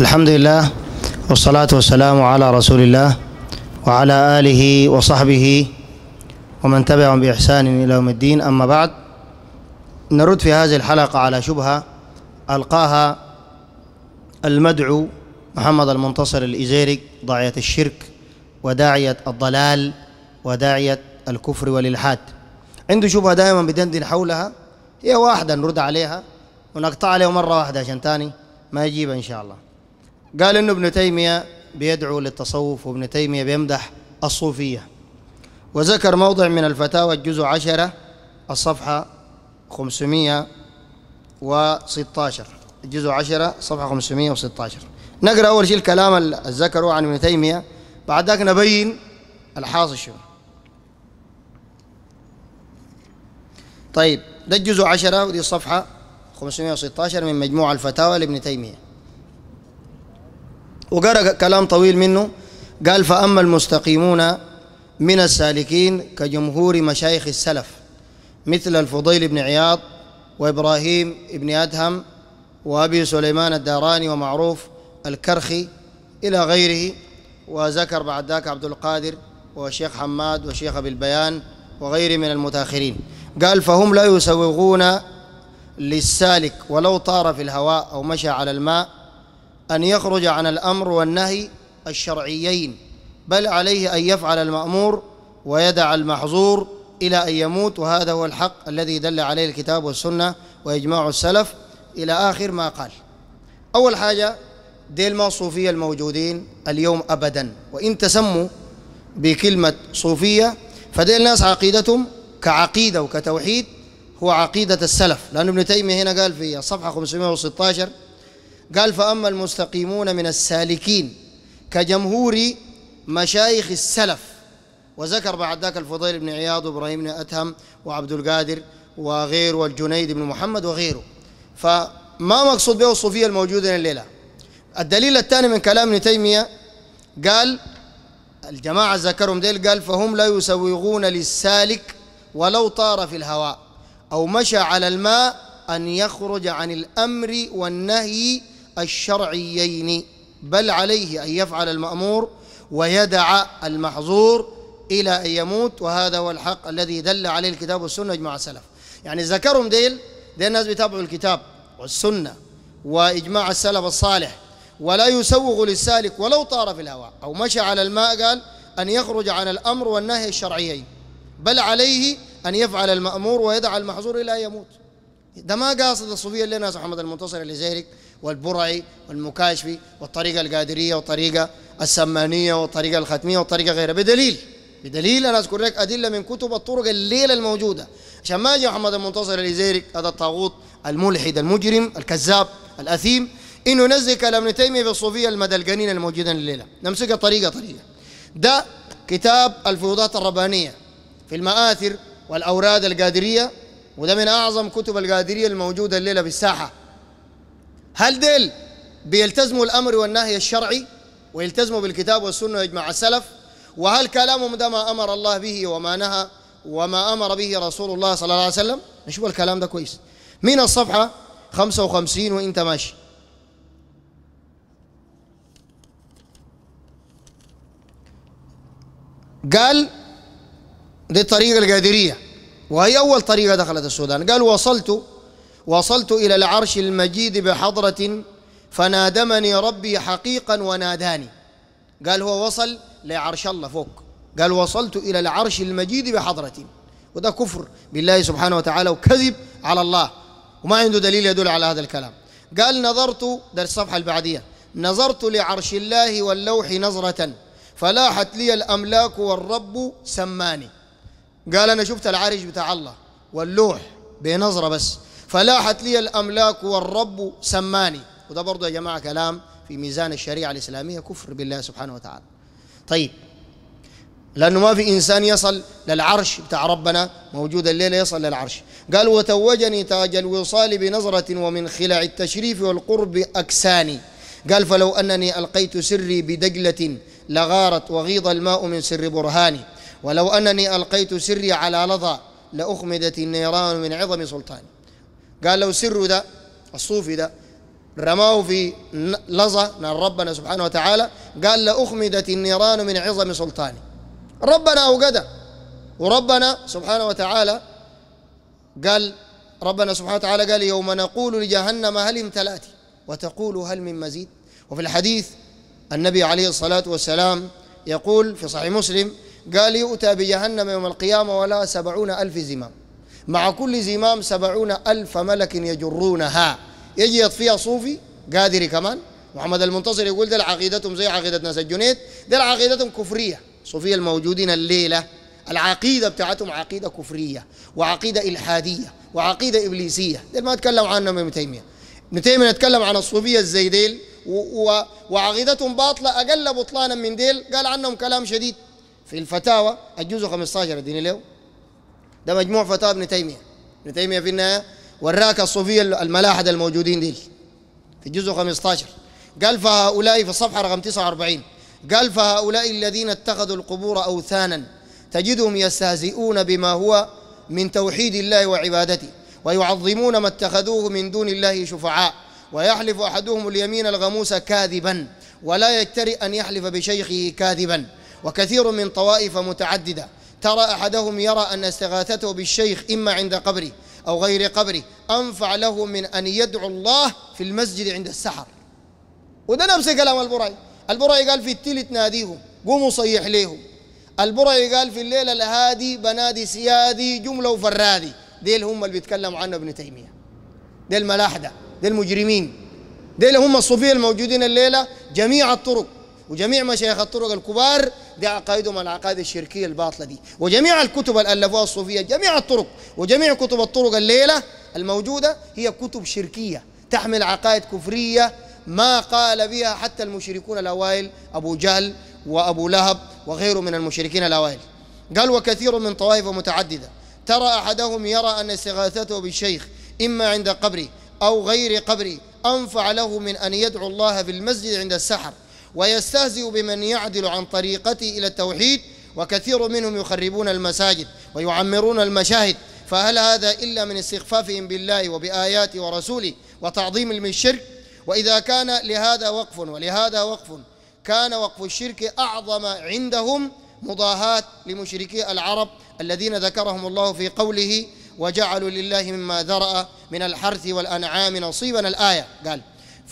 الحمد لله والصلاة والسلام على رسول الله وعلى آله وصحبه ومن تبعهم بإحسان إلى يوم الدين أما بعد نرد في هذه الحلقة على شبهة ألقاها المدعو محمد المنتصر الإزيري ضاعية الشرك وداعية الضلال وداعية الكفر والإلحاد عنده شبهة دائما بدندن حولها هي واحدة نرد عليها ونقطع عليه مرة واحدة عشان تاني ما يجيب إن شاء الله قال إنه ابن تيمية بيدعو للتصوف وابن تيمية بيمدح الصوفية وذكر موضع من الفتاوى الجزء عشرة الصفحة 516 الجزء عشرة صفحة 516 نقرأ أول شيء الكلام اللي عن ابن تيمية بعد ذاك نبين الحاصل شو طيب ده الجزء عشرة ودي الصفحة 516 من مجموع الفتاوى لابن تيمية وقرأ كلام طويل منه قال فأما المستقيمون من السالكين كجمهور مشايخ السلف مثل الفضيل بن عياض وإبراهيم بن أدهم وأبي سليمان الداراني ومعروف الكرخي إلى غيره وذكر بعد ذاك عبد القادر والشيخ حماد والشيخ أبي البيان وغيره من المتاخرين قال فهم لا يسوغون للسالك ولو طار في الهواء أو مشى على الماء أن يخرج عن الأمر والنهي الشرعيين بل عليه أن يفعل المأمور ويدع المحظور إلى أن يموت وهذا هو الحق الذي دل عليه الكتاب والسنة وإجماع السلف إلى آخر ما قال أول حاجة ديل ما الصوفية الموجودين اليوم أبدا وإن تسموا بكلمة صوفية فديل الناس عقيدتهم كعقيدة وكتوحيد هو عقيدة السلف لأن ابن تيمية هنا قال في صفحة 516 قال فأما المستقيمون من السالكين كجمهور مشايخ السلف وذكر بعد ذاك الفضيل بن عياض وابراهيم بن أتهم وعبد القادر وغيره والجنيد بن محمد وغيره فما مقصود به الصوفية الموجودين الليلة الدليل الثاني من كلام ابن تيمية قال الجماعة ذكرهم ديل قال فهم لا يسوغون للسالك ولو طار في الهواء أو مشى على الماء أن يخرج عن الأمر والنهي الشرعيين بل عليه أن يفعل المأمور ويدع المحظور إلى أن يموت وهذا هو الحق الذي دل عليه الكتاب والسنة إجماع السلف يعني ذكرهم ديل ديل الناس بيتابعوا الكتاب والسنة وإجماع السلف الصالح ولا يسوغ للسالك ولو طار في الهواء أو مشى على الماء قال أن يخرج عن الأمر والنهي الشرعيين بل عليه أن يفعل المأمور ويدع المحظور إلى أن يموت ده ما قاصد الصوفية اللي ناس محمد المنتصر اللي زيرك والبرعي والمكاشفي والطريقة القادرية والطريقة السمانية والطريقة الختمية والطريقة غيرها بدليل بدليل أنا أذكر لك أدلة من كتب الطرق الليلة الموجودة عشان ما يجي محمد المنتصر الإزيري هذا الطاغوت الملحد المجرم الكذاب الأثيم إنه نزل كلام ابن تيمية في الصوفية المدلقنين الموجودين الليلة نمسكها طريقة طريقة ده كتاب الفيوضات الربانية في المآثر والأوراد القادرية وده من أعظم كتب القادرية الموجودة الليلة بالساحة هل ديل بيلتزموا الأمر والنهي الشرعي ويلتزموا بالكتاب والسنة ويجمع السلف وهل كلامهم ده ما أمر الله به وما نهى وما أمر به رسول الله صلى الله عليه وسلم نشوف الكلام ده كويس من الصفحة 55 وإنت ماشي قال دي الطريقة القادرية وهي أول طريقة دخلت السودان قال وصلت وصلت إلى العرش المجيد بحضرة فنادمني ربي حقيقا وناداني قال هو وصل لعرش الله فوق قال وصلت إلى العرش المجيد بحضرة وده كفر بالله سبحانه وتعالى وكذب على الله وما عنده دليل يدل على هذا الكلام قال نظرت ده الصفحة البعدية نظرت لعرش الله واللوح نظرة فلاحت لي الأملاك والرب سماني قال أنا شفت العرش بتاع الله واللوح بنظرة بس فلاحت لي الأملاك والرب سماني وده برضه يا جماعة كلام في ميزان الشريعة الإسلامية كفر بالله سبحانه وتعالى طيب لأنه ما في إنسان يصل للعرش بتاع ربنا موجود الليلة يصل للعرش قال وتوجني تاج الوصال بنظرة ومن خلع التشريف والقرب أكساني قال فلو أنني ألقيت سري بدجلة لغارت وغيض الماء من سر برهاني ولو أنني ألقيت سري على لظى لأخمدت النيران من عظم سلطاني قال لو سر ده الصوفي ده رماه في لظى من نعم، ربنا سبحانه وتعالى قال لأخمدت النيران من عظم سلطاني ربنا أوجده وربنا سبحانه وتعالى قال ربنا سبحانه وتعالى قال يوم نقول لجهنم هل امتلأت وتقول هل من مزيد وفي الحديث النبي عليه الصلاة والسلام يقول في صحيح مسلم قال يؤتى بجهنم يوم القيامة ولا سبعون ألف زمام مع كل زمام سبعون ألف ملك يجرونها يجي يطفيها صوفي قادري كمان محمد المنتصر يقول دل عقيدتهم زي عقيدة ناس الجنيد دل عقيدتهم كفرية صوفية الموجودين الليلة العقيدة بتاعتهم عقيدة كفرية وعقيدة إلحادية وعقيدة إبليسية دل ما تكلم عنهم ابن تيمية ابن تيمية نتكلم عن الصوفية الزيديل وعقيدتهم باطلة أقل بطلانا من ديل قال عنهم كلام شديد في الفتاوى الجزء 15 اديني اليوم ده مجموع فتاوى ابن تيمية ابن تيمية في النهاية وراك الصوفية الملاحدة الموجودين دي في الجزء 15 قال فهؤلاء في الصفحة رقم 49 قال فهؤلاء الذين اتخذوا القبور أوثانا تجدهم يستهزئون بما هو من توحيد الله وعبادته ويعظمون ما اتخذوه من دون الله شفعاء ويحلف أحدهم اليمين الغموس كاذبا ولا يجترئ أن يحلف بشيخه كاذبا وكثير من طوائف متعددة ترى أحدهم يرى أن استغاثته بالشيخ إما عند قبره أو غير قبره أنفع له من أن يدعو الله في المسجد عند السحر وده نفس كلام البرعي البرعي قال في التلت ناديهم قوموا صيح ليهم البرعي قال في الليلة الهادي بنادي سيادي جملة وفرادي ديل هم اللي بيتكلموا عنه ابن تيمية ديل ملاحدة ديل مجرمين ديل هم الصوفية الموجودين الليلة جميع الطرق وجميع مشايخ الطرق الكبار دي عقائدهم العقائد الشركيه الباطله دي وجميع الكتب اللي الفوها الصوفيه جميع الطرق وجميع كتب الطرق الليله الموجوده هي كتب شركيه تحمل عقائد كفريه ما قال بها حتى المشركون الاوائل ابو جهل وابو لهب وغيره من المشركين الاوائل قال وكثير من طوائف متعدده ترى احدهم يرى ان استغاثته بالشيخ اما عند قبره او غير قبره انفع له من ان يدعو الله في المسجد عند السحر ويستهزئ بمن يعدل عن طريقته إلى التوحيد وكثير منهم يخربون المساجد ويعمرون المشاهد فهل هذا إلا من استخفافهم بالله وبآياته ورسوله وتعظيم الشرك وإذا كان لهذا وقف ولهذا وقف كان وقف الشرك أعظم عندهم مضاهاة لمشركي العرب الذين ذكرهم الله في قوله وجعلوا لله مما ذرأ من الحرث والأنعام نصيبا الآية قال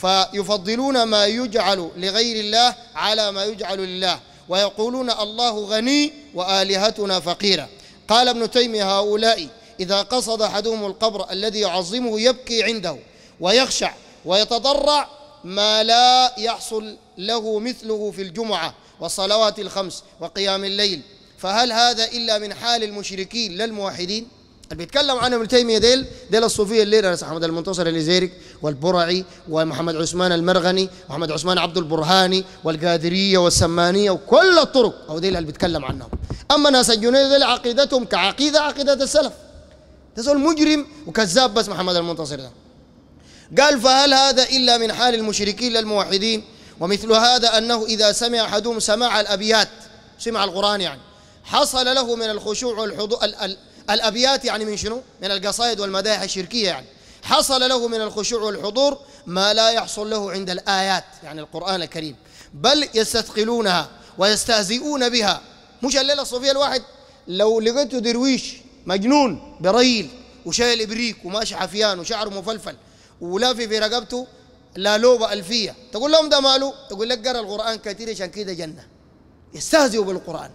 فيفضلون ما يجعل لغير الله على ما يجعل لله ويقولون الله غني والهتنا فقيره قال ابن تيميه هؤلاء اذا قصد احدهم القبر الذي يعظمه يبكي عنده ويخشع ويتضرع ما لا يحصل له مثله في الجمعه والصلوات الخمس وقيام الليل فهل هذا الا من حال المشركين لا الموحدين اللي بيتكلم عنهم ابن تيميه ديل ديل الصوفيه اللي رأس احمد المنتصر الازيرك والبرعي ومحمد عثمان المرغني ومحمد عثمان عبد البرهاني والقادريه والسمانيه وكل الطرق او ديل اللي بيتكلم عنهم اما ناس الجنيد ديل عقيدتهم كعقيده عقيده السلف ده مجرم وكذاب بس محمد المنتصر ده قال فهل هذا الا من حال المشركين للموحدين ومثل هذا انه اذا سمع احدهم سماع الابيات سمع القران يعني حصل له من الخشوع والحضور الأبيات يعني من شنو؟ من القصائد والمدائح الشركية يعني حصل له من الخشوع والحضور ما لا يحصل له عند الآيات يعني القرآن الكريم بل يستثقلونها ويستهزئون بها مش الليلة الصوفية الواحد لو لقيته درويش مجنون بريل وشايل إبريك وماشي حفيان وشعره مفلفل ولافي في رقبته لا لوبة ألفية تقول لهم ده ماله تقول لك قرأ القرآن كثير عشان كده جنة يستهزئوا بالقرآن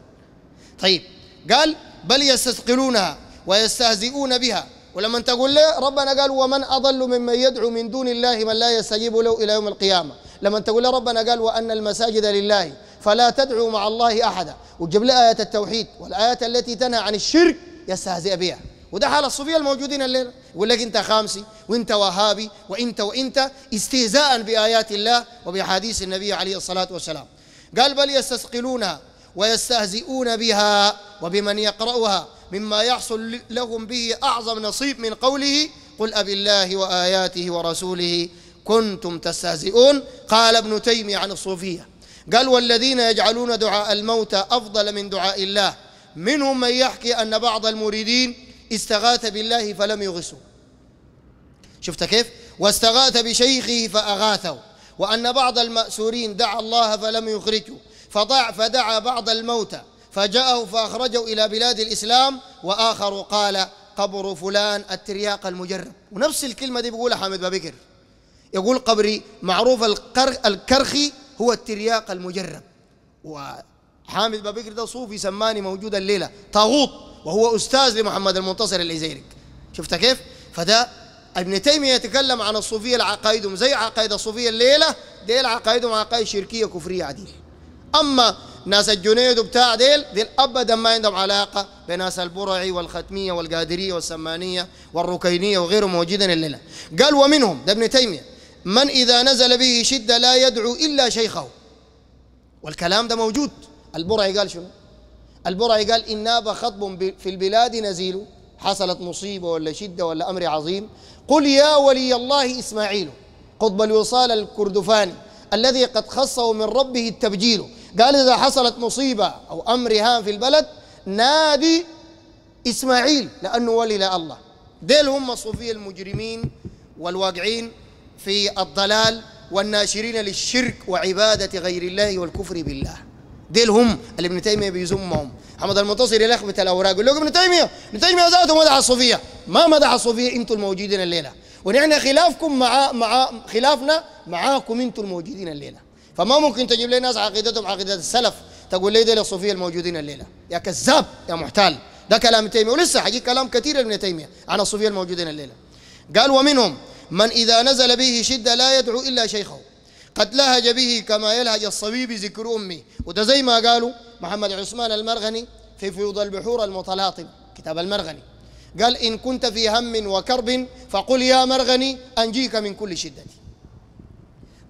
طيب قال بل يستثقلونها ويستهزئون بها ولما تقول له ربنا قال ومن أضل ممن يدعو من دون الله من لا يستجيب له إلى يوم القيامة لما تقول له ربنا قال وأن المساجد لله فلا تدعوا مع الله أحدا وتجيب لي آية التوحيد والآيات التي تنهى عن الشرك يستهزئ بها وده حال الصوفيه الموجودين الليله يقول لك انت خامسي وانت وهابي وانت وانت استهزاء بايات الله وباحاديث النبي عليه الصلاه والسلام قال بل يستثقلونها ويستهزئون بها وبمن يقراها مما يحصل لهم به أعظم نصيب من قوله قل أب الله وآياته ورسوله كنتم تستهزئون قال ابن تيمية عن الصوفية قال والذين يجعلون دعاء الموتى أفضل من دعاء الله منهم من يحكي أن بعض المريدين استغاث بالله فلم يغسوا شفت كيف واستغاث بشيخه فأغاثه وأن بعض المأسورين دعا الله فلم يخرجه فضع فدعا بعض الموتى فجاءه فأخرجه إلى بلاد الإسلام وآخر قال قبر فلان الترياق المجرب ونفس الكلمة دي بيقولها حامد بابكر يقول قبري معروف الكرخي هو الترياق المجرب وحامد بابكر ده صوفي سماني موجود الليلة طاغوت وهو أستاذ لمحمد المنتصر الإزيرك شفت كيف؟ فده ابن تيمية يتكلم عن الصوفية العقائدهم زي عقائد الصوفية الليلة دي عقائدهم عقائد شركية كفرية عديلة أما ناس الجنيد وبتاع ديل ديل أبدا ما عندهم علاقة بناس البرعي والختمية والقادرية والسمانية والركينية وغيره موجودا الليلة قال ومنهم ده ابن تيمية من إذا نزل به شدة لا يدعو إلا شيخه والكلام ده موجود البرعي قال شنو البرعي قال إن ناب خطب في البلاد نزيل حصلت مصيبة ولا شدة ولا أمر عظيم قل يا ولي الله إسماعيل قطب الوصال الكردفاني الذي قد خصه من ربه التبجيل قال إذا حصلت مصيبة أو أمر هام في البلد نادي إسماعيل لأنه ولي الله ديل هم الصوفية المجرمين والواقعين في الضلال والناشرين للشرك وعبادة غير الله والكفر بالله ديل هم اللي ابن تيمية بيزمهم محمد المنتصر يلخبط الأوراق يقول لكم ابن تيمية ابن تيمية ذاته مدح الصوفية ما مدح الصوفية أنتم الموجودين الليلة ونحن خلافكم مع مع خلافنا معاكم أنتم الموجودين الليلة فما ممكن تجيب لي ناس عقيدتهم عقيده السلف تقول لي دول الصوفيه الموجودين الليله يا كذاب يا محتال ده كلام تيميه ولسه حجي كلام كثير ابن تيميه عن الصوفيه الموجودين الليله قال ومنهم من اذا نزل به شده لا يدعو الا شيخه قد لهج به كما يلهج الصبي بذكر امه وده زي ما قالوا محمد عثمان المرغني في فيوض البحور المتلاطم كتاب المرغني قال ان كنت في هم وكرب فقل يا مرغني انجيك من كل شدتي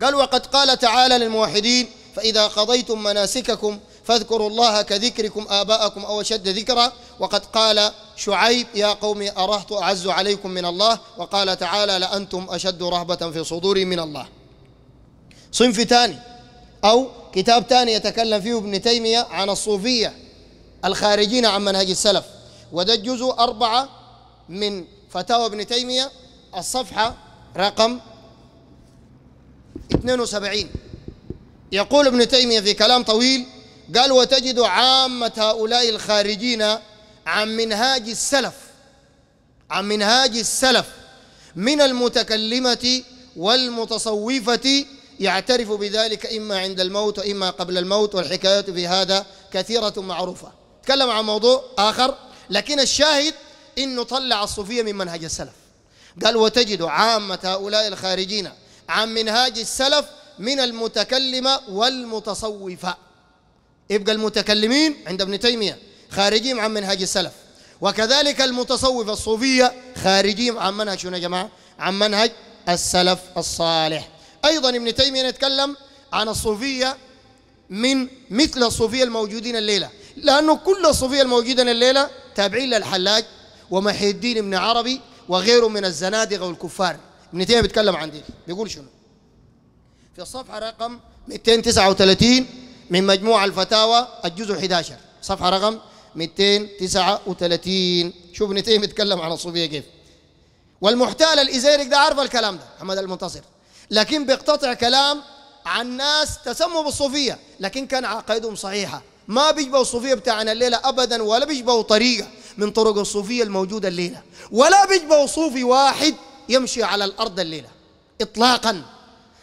قال وقد قال تعالى للموحدين فإذا قضيتم مناسككم فاذكروا الله كذكركم آباءكم أو أشد ذكرا وقد قال شعيب يا قوم أرهت أعز عليكم من الله وقال تعالى لأنتم أشد رهبة في صدوري من الله صنف ثاني أو كتاب ثاني يتكلم فيه ابن تيمية عن الصوفية الخارجين عن منهج السلف وده الجزء أربعة من فتاوى ابن تيمية الصفحة رقم 72 يقول ابن تيمية في كلام طويل قال وتجد عامة هؤلاء الخارجين عن منهاج السلف عن منهاج السلف من المتكلمة والمتصوفة يعترف بذلك إما عند الموت وإما قبل الموت والحكايات في هذا كثيرة معروفة تكلم عن موضوع آخر لكن الشاهد إنه طلع الصوفية من منهج السلف قال وتجد عامة هؤلاء الخارجين عن منهاج السلف من المتكلمة والمتصوفة يبقى المتكلمين عند ابن تيمية خارجين عن منهاج السلف وكذلك المتصوفة الصوفية خارجين عن منهج شنو يا جماعة عن منهج السلف الصالح أيضا ابن تيمية نتكلم عن الصوفية من مثل الصوفية الموجودين الليلة لأنه كل الصوفية الموجودين الليلة تابعين للحلاج ومحي الدين ابن عربي وغيره من الزنادقة والكفار ابن تيميه بيتكلم عن دي بيقول شنو في الصفحه رقم 239 من مجموع الفتاوى الجزء 11 صفحه رقم 239 شوف ابن تيميه بيتكلم عن الصوفيه كيف والمحتال الازيرك ده عارف الكلام ده محمد المنتصر لكن بيقتطع كلام عن ناس تسموا بالصوفيه لكن كان عقائدهم صحيحه ما بيشبهوا الصوفيه بتاعنا الليله ابدا ولا بيشبهوا طريقه من طرق الصوفيه الموجوده الليله ولا بيشبهوا صوفي واحد يمشي على الأرض الليلة إطلاقا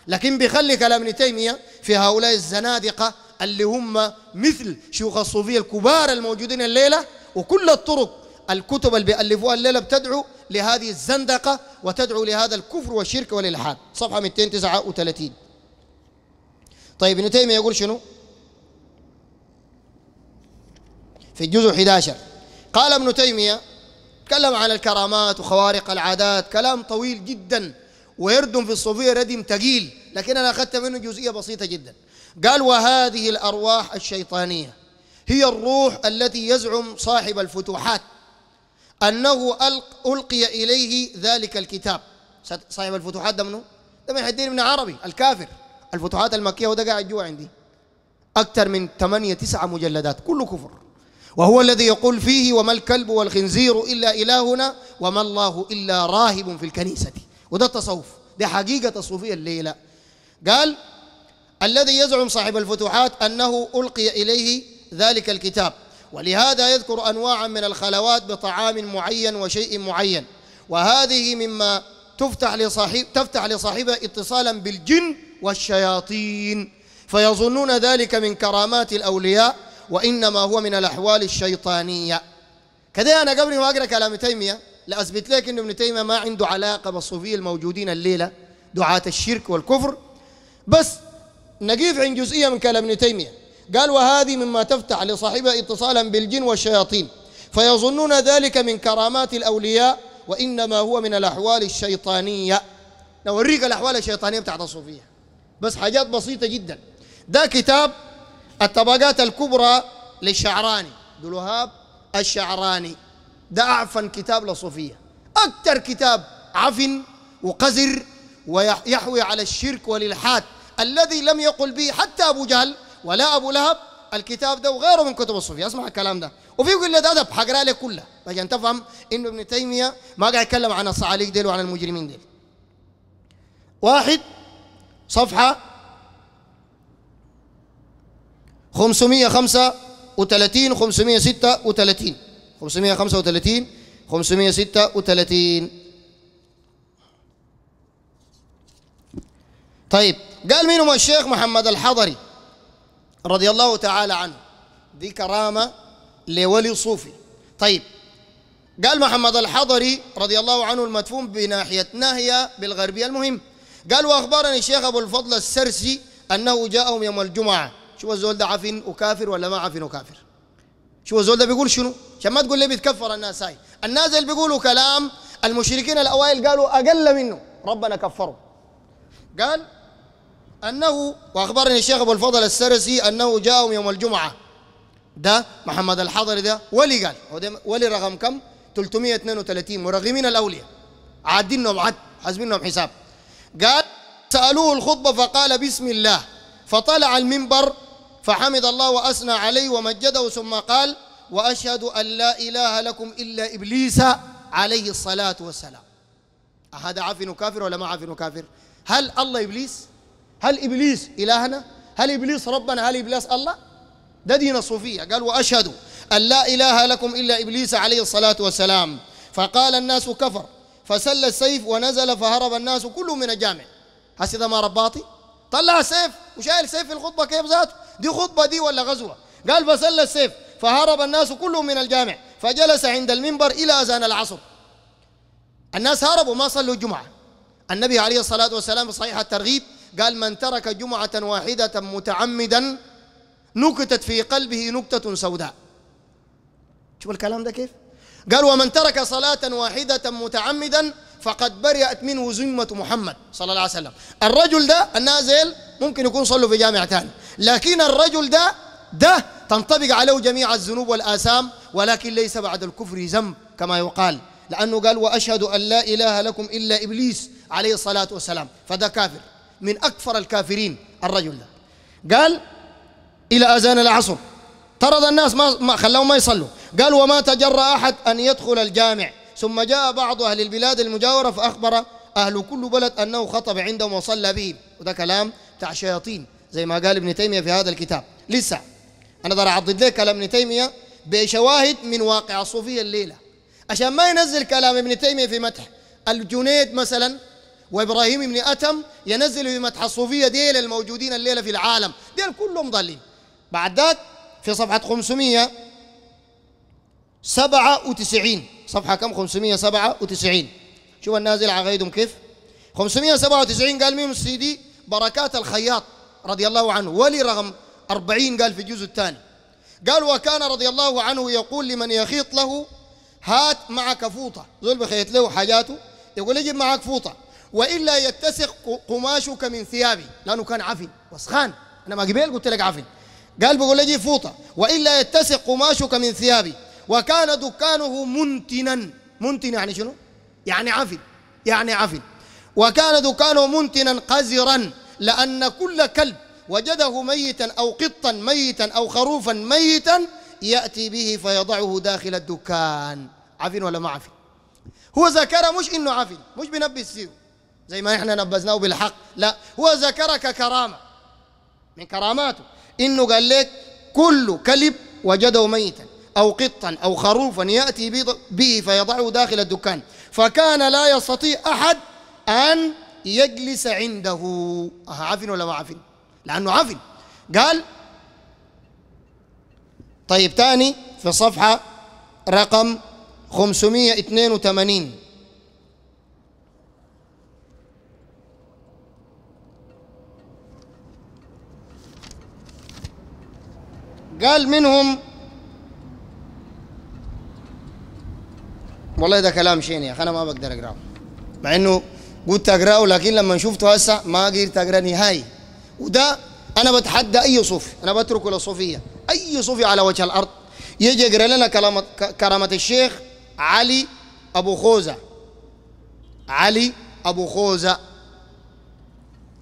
لكن بيخلي كلام ابن تيمية في هؤلاء الزنادقة اللي هم مثل شيوخ الصوفية الكبار الموجودين الليلة وكل الطرق الكتب اللي بيألفوها الليلة بتدعو لهذه الزندقة وتدعو لهذا الكفر والشرك والإلحاد صفحة 239 طيب ابن تيمية يقول شنو في الجزء 11 قال ابن تيمية تكلم عن الكرامات وخوارق العادات كلام طويل جدا ويردم في الصوفية ردم ثقيل لكن أنا أخذت منه جزئية بسيطة جدا قال وهذه الأرواح الشيطانية هي الروح التي يزعم صاحب الفتوحات أنه ألقي إليه ذلك الكتاب صاحب الفتوحات ده منه؟ ده من الدين من عربي الكافر الفتوحات المكية وده قاعد جوا عندي أكثر من ثمانية تسعة مجلدات كله كفر وهو الذي يقول فيه وما الكلب والخنزير إلا إلهنا وما الله إلا راهب في الكنيسة وده التصوف دي حقيقة تصوفية الليلة قال الذي يزعم صاحب الفتوحات أنه ألقي إليه ذلك الكتاب ولهذا يذكر أنواعا من الخلوات بطعام معين وشيء معين وهذه مما تفتح لصاحب تفتح لصاحبها اتصالا بالجن والشياطين فيظنون ذلك من كرامات الأولياء وإنما هو من الأحوال الشيطانية كده أنا قبل ما أقرأ كلام تيمية لأثبت لك أن ابن تيمية ما عنده علاقة بالصوفية الموجودين الليلة دعاة الشرك والكفر بس نقيف عن جزئية من كلام ابن تيمية قال وهذه مما تفتح لصاحبها اتصالا بالجن والشياطين فيظنون ذلك من كرامات الأولياء وإنما هو من الأحوال الشيطانية نوريك الأحوال الشيطانية بتاعت الصوفية بس حاجات بسيطة جدا ده كتاب الطبقات الكبرى للشعراني الوهاب الشعراني ده أعفن كتاب لصوفية أكثر كتاب عفن وقذر ويحوي على الشرك والإلحاد الذي لم يقل به حتى أبو جهل ولا أبو لهب الكتاب ده وغيره من كتب الصوفية اسمع الكلام ده وفي قلة ده أدب حقرأ لك كلها عشان تفهم إنه ابن تيمية ما قاعد يتكلم عن الصعاليق ديل وعن المجرمين ديل واحد صفحة 535 536 535 536 طيب قال منهم الشيخ محمد الحضري رضي الله تعالى عنه دي كرامة لولي صوفي طيب قال محمد الحضري رضي الله عنه المدفون بناحية ناهية بالغربية المهم قال وأخبرني الشيخ أبو الفضل السرسي أنه جاءهم يوم الجمعة شو الزول ده عفن وكافر ولا ما عفن وكافر شو الزول ده بيقول شنو عشان ما تقول لي بيتكفر الناس هاي الناس اللي بيقولوا كلام المشركين الاوائل قالوا اقل منه ربنا كفره قال انه واخبرني الشيخ ابو الفضل السرسي انه جاءهم يوم الجمعه ده محمد الحضري ده ولي قال هو ولي رقم كم 332 مرغمين الاولياء عادينهم عد حاسبينهم حساب قال سالوه الخطبه فقال بسم الله فطلع المنبر فحمد الله وأثنى عليه ومجده ثم قال وأشهد أن لا إله لكم إلا إبليس عليه الصلاة والسلام هذا عاف كافر ولا ما عاف كافر هل الله إبليس هل إبليس إلهنا هل إبليس ربنا هل إبليس الله ده دين الصوفية قال وأشهد أن لا إله لكم إلا إبليس عليه الصلاة والسلام فقال الناس كفر فسل السيف ونزل فهرب الناس كلهم من الجامع هسه ده ما رباطي طلع سيف وشايل سيف في الخطبة كيف ذاته دي خطبة دي ولا غزوة قال فسل السيف فهرب الناس كلهم من الجامع فجلس عند المنبر إلى أذان العصر الناس هربوا ما صلوا الجمعة النبي عليه الصلاة والسلام في صحيح الترغيب قال من ترك جمعة واحدة متعمدا نكتت في قلبه نكتة سوداء شوف الكلام ده كيف قال ومن ترك صلاة واحدة متعمدا فقد برئت منه ذمة محمد صلى الله عليه وسلم الرجل ده النازل ممكن يكون صلوا في جامع ثاني لكن الرجل ده ده تنطبق عليه جميع الذنوب والآثام ولكن ليس بعد الكفر ذنب كما يقال لأنه قال وأشهد أن لا إله لكم إلا إبليس عليه الصلاة والسلام فده كافر من أكفر الكافرين الرجل ده قال إلى أذان العصر طرد الناس ما خلاهم ما يصلوا قال وما تجرأ أحد أن يدخل الجامع ثم جاء بعض أهل البلاد المجاورة فأخبر أهل كل بلد أنه خطب عندهم وصلى بهم وده كلام بتاع شياطين زي ما قال ابن تيمية في هذا الكتاب لسه أنا ضر أعضد لك كلام ابن تيمية بشواهد من واقع الصوفية الليلة عشان ما ينزل كلام ابن تيمية في مدح الجنيد مثلا وإبراهيم ابن أتم ينزل في مدح الصوفية ديل الموجودين الليلة في العالم ديل كلهم ضالين بعد ذاك في صفحة 597 صفحة كم 597 شوف النازل على غيدهم كيف 597 قال مين السيدي بركات الخياط رضي الله عنه ولي رقم 40 قال في الجزء الثاني قال وكان رضي الله عنه يقول لمن يخيط له هات معك فوطة ذول بخيط له حاجاته يقول اجيب معك فوطة وإلا يتسخ قماشك من ثيابي لأنه كان عفن وسخان أنا ما قبل قلت لك عفن قال بقول اجيب فوطة وإلا يتسخ قماشك من ثيابي وكان دكانه منتنا منتن يعني شنو؟ يعني عفن يعني عفن وكان دكانه منتنا قذرا لأن كل كلب وجده ميتا أو قطا ميتا أو خروفا ميتا يأتي به فيضعه داخل الدكان عفن ولا ما عفن هو ذكر مش إنه عفن مش بنبي السيو زي ما احنا نبذناه بالحق لا هو ذكر ككرامة من كراماته إنه قال لك كل كلب وجده ميتا أو قطا أو خروفا يأتي به فيضعه داخل الدكان فكان لا يستطيع أحد أن يجلس عنده عفن ولا ما عفن لأنه عفن قال طيب تاني في صفحة رقم 582 قال منهم والله ده كلام شين يا اخي انا ما بقدر اقراه مع انه قلت اقراه لكن لما شفته هسه ما قدرت اقرا نهائي وده انا بتحدى اي صوفي انا بتركه للصوفيه اي صوفي على وجه الارض يجي يقرا لنا كرامة الشيخ علي ابو خوزه علي ابو خوزه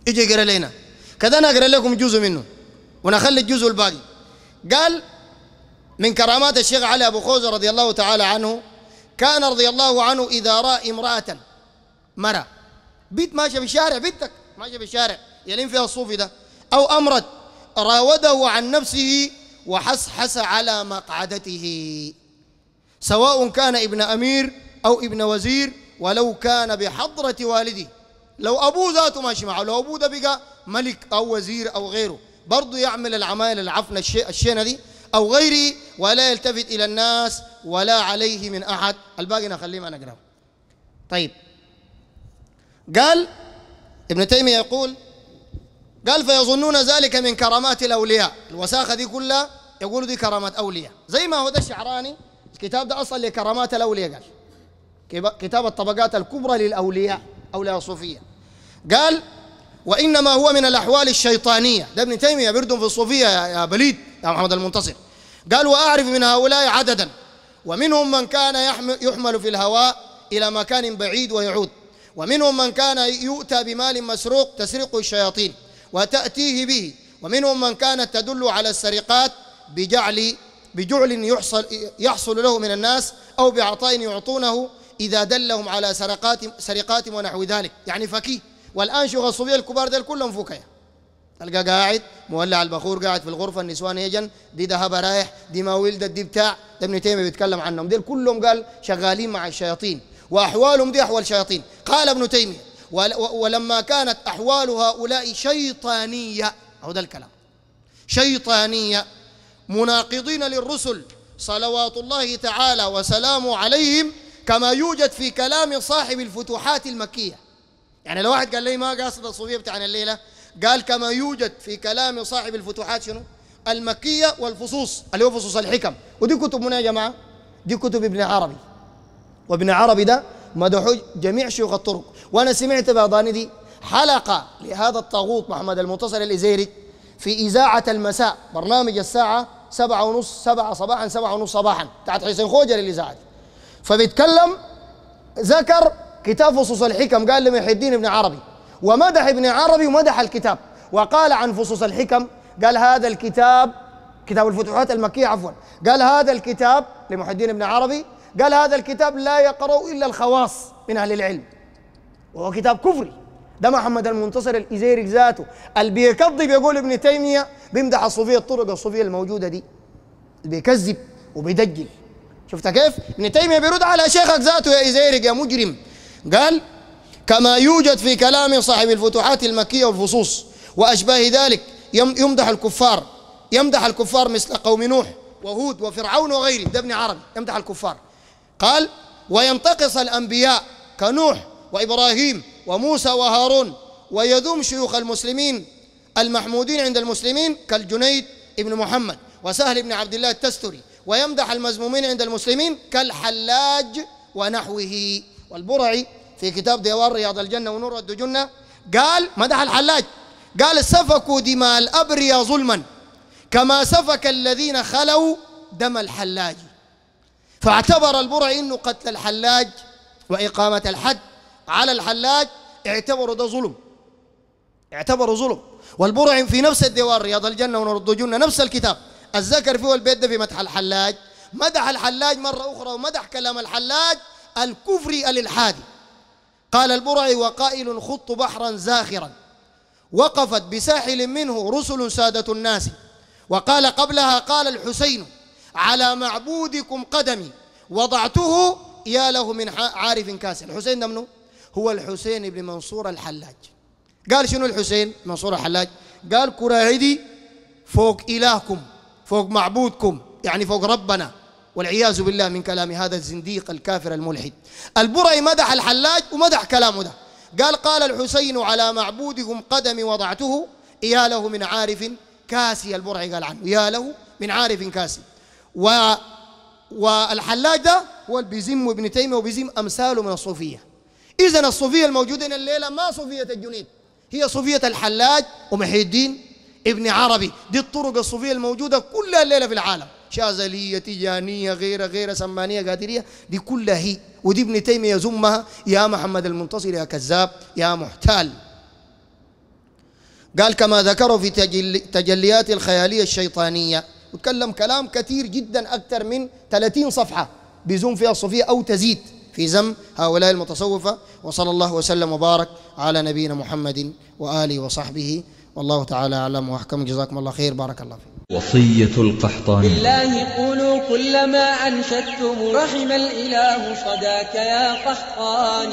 يجي يقرا لنا كذا انا اقرا لكم جزء منه ونخلي الجزء الباقي قال من كرامات الشيخ علي ابو خوزه رضي الله تعالى عنه كان رضي الله عنه اذا راى امراه مرأة بيت ماشي بالشارع بيتك ماشي بالشارع يلين فيها الصوفي ده أو أمرت راوده عن نفسه وحسحس على مقعدته سواء كان ابن أمير أو ابن وزير ولو كان بحضرة والده لو أبوه ذاته ماشي معه لو أبوه ده بقى ملك أو وزير أو غيره برضه يعمل العمايل العفنة الشينة دي أو غيره ولا يلتفت إلى الناس ولا عليه من أحد الباقي نخليه ما نقرأه طيب قال ابن تيمية يقول قال فيظنون ذلك من كرامات الأولياء الوساخة دي كلها يقولوا دي كرامات أولياء زي ما هو ده الشعراني الكتاب ده أصلا لكرامات الأولياء قال كتاب الطبقات الكبرى للأولياء أولياء الصوفية قال وإنما هو من الأحوال الشيطانية ده ابن تيمية برد في الصوفية يا بليد يا محمد المنتصر قال وأعرف من هؤلاء عددا ومنهم من كان يحمل في الهواء إلى مكان بعيد ويعود ومنهم من كان يؤتى بمال مسروق تسرق الشياطين وتأتيه به ومنهم من كانت تدل على السرقات بجعل بجعل يحصل يحصل له من الناس أو بعطاء يعطونه إذا دلهم على سرقات سرقات ونحو ذلك يعني فكيه والآن شو الصبية الكبار دول كلهم فكيه تلقى قاعد مولع البخور قاعد في الغرفة النسوان هيجن دي ذهب رايح دي ما ولدت دي بتاع ده ابن تيمية بيتكلم عنهم دي كلهم قال شغالين مع الشياطين وأحوالهم دي أحوال شياطين قال ابن تيمية ولما كانت أحوال هؤلاء شيطانية أو ده الكلام شيطانية مناقضين للرسل صلوات الله تعالى وسلامه عليهم كما يوجد في كلام صاحب الفتوحات المكية يعني لو واحد قال لي ما قاصد الصوفية بتاعنا الليلة قال كما يوجد في كلام صاحب الفتوحات شنو المكية والفصوص اللي هو فصوص الحكم ودي كتب من يا جماعة دي كتب ابن عربي وابن عربي ده مدحوا جميع شيوخ الطرق وانا سمعت بهضاني حلقه لهذا الطاغوت محمد المنتصر الازيري في اذاعه المساء برنامج الساعه سبعة ونص سبعة صباحا سبعة ونص صباحا تحت حسين خوجة للإذاعة فبيتكلم ذكر كتاب فصوص الحكم قال لمحي الدين ابن عربي ومدح ابن عربي ومدح الكتاب وقال عن فصوص الحكم قال هذا الكتاب كتاب الفتوحات المكية عفوا قال هذا الكتاب لمحي الدين ابن عربي قال هذا الكتاب لا يقرأ إلا الخواص من أهل العلم وهو كتاب كفري ده محمد المنتصر الإزيري ذاته اللي بيكذب يقول ابن تيمية بيمدح الصوفية الطرق الصوفية الموجودة دي اللي بيكذب وبيدجل شفت كيف؟ ابن تيمية بيرد على شيخك ذاته يا إزيري يا مجرم قال كما يوجد في كلام صاحب الفتوحات المكية والفصوص وأشباه ذلك يمدح الكفار يمدح الكفار مثل قوم نوح وهود وفرعون وغيره ده ابن عربي يمدح الكفار قال وينتقص الأنبياء كنوح وإبراهيم وموسى وهارون ويذم شيوخ المسلمين المحمودين عند المسلمين كالجنيد ابن محمد وسهل بن عبد الله التستري ويمدح المذمومين عند المسلمين كالحلاج ونحوه والبرعي في كتاب ديوان رياض الجنة ونور الدجنة قال مدح الحلاج قال سفكوا دماء الأبرياء ظلما كما سفك الذين خلوا دم الحلاج فاعتبر البرعي انه قتل الحلاج واقامه الحد على الحلاج اعتبروا ده ظلم اعتبروا ظلم والبرعي في نفس الدوار رياض الجنه ونرد جنة نفس الكتاب الذكر فيه البيت ده في مدح الحلاج مدح الحلاج مره اخرى ومدح كلام الحلاج الكفري الالحادي قال البرعي وقائل خط بحرا زاخرا وقفت بساحل منه رسل سادة الناس وقال قبلها قال الحسين على معبودكم قدمي وضعته يا له من عارف كاس الحسين ده منه هو الحسين بن منصور الحلاج قال شنو الحسين منصور الحلاج قال كراعدي فوق إلهكم فوق معبودكم يعني فوق ربنا والعياذ بالله من كلام هذا الزنديق الكافر الملحد البرعي مدح الحلاج ومدح كلامه ده قال قال الحسين على معبودكم قدمي وضعته يا له من عارف كاسي البرعي قال عنه يا له من عارف كاسي و والحلاج ده هو اللي بيزم ابن تيمية وبيزم أمثاله من الصوفية إذا الصوفية الموجودة هنا الليلة ما صوفية الجنيد هي صوفية الحلاج ومحي الدين ابن عربي دي الطرق الصوفية الموجودة كلها الليلة في العالم شاذلية تيجانية غير غير سمانية قادرية دي كلها هي ودي ابن تيمية يزمها يا محمد المنتصر يا كذاب يا محتال قال كما ذكروا في تجليات الخيالية الشيطانية وتكلم كلام كثير جدا أكثر من 30 صفحة بزوم فيها الصوفية أو تزيد في زم هؤلاء المتصوفة وصلى الله وسلم وبارك على نبينا محمد وآله وصحبه والله تعالى أعلم وأحكم جزاكم الله خير بارك الله فيكم وصية القحطان بالله قولوا كلما أنشدتم رحم الإله صداك يا قحطان